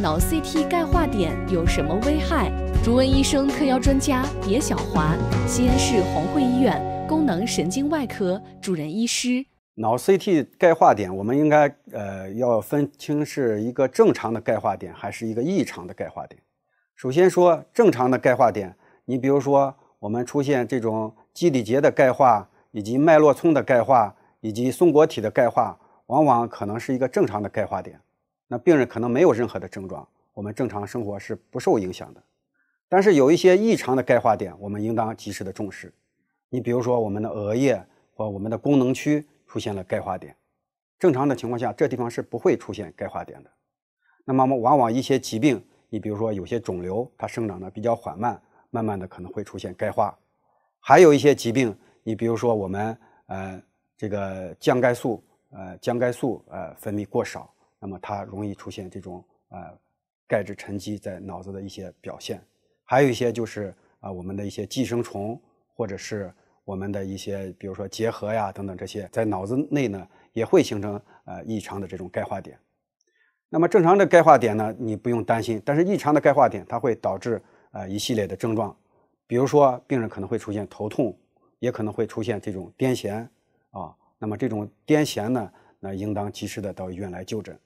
脑 CT 钙化点有什么危害？主问医生特邀专家别小华，西安市红会医院功能神经外科主任医师。脑 CT 钙化点，我们应该呃要分清是一个正常的钙化点还是一个异常的钙化点。首先说正常的钙化点，你比如说我们出现这种基底节的钙化，以及脉络丛的钙化，以及松果体的钙化，往往可能是一个正常的钙化点。那病人可能没有任何的症状，我们正常生活是不受影响的。但是有一些异常的钙化点，我们应当及时的重视。你比如说我们的额叶或我们的功能区出现了钙化点，正常的情况下这地方是不会出现钙化点的。那么往往一些疾病，你比如说有些肿瘤，它生长的比较缓慢，慢慢的可能会出现钙化。还有一些疾病，你比如说我们呃这个降钙素呃降钙素呃分泌过少。那么它容易出现这种呃钙质沉积在脑子的一些表现，还有一些就是啊我们的一些寄生虫，或者是我们的一些比如说结核呀等等这些，在脑子内呢也会形成呃异常的这种钙化点。那么正常的钙化点呢你不用担心，但是异常的钙化点它会导致呃一系列的症状，比如说病人可能会出现头痛，也可能会出现这种癫痫啊。那么这种癫痫呢，那应当及时的到医院来就诊。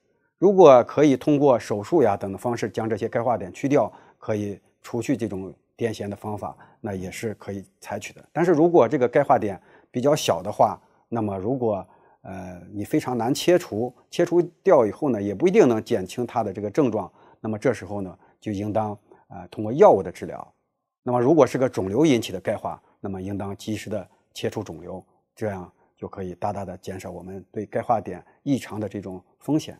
如果可以通过手术呀等的方式将这些钙化点去掉，可以除去这种癫痫的方法，那也是可以采取的。但是如果这个钙化点比较小的话，那么如果呃你非常难切除，切除掉以后呢，也不一定能减轻它的这个症状。那么这时候呢，就应当呃通过药物的治疗。那么如果是个肿瘤引起的钙化，那么应当及时的切除肿瘤，这样就可以大大的减少我们对钙化点异常的这种风险。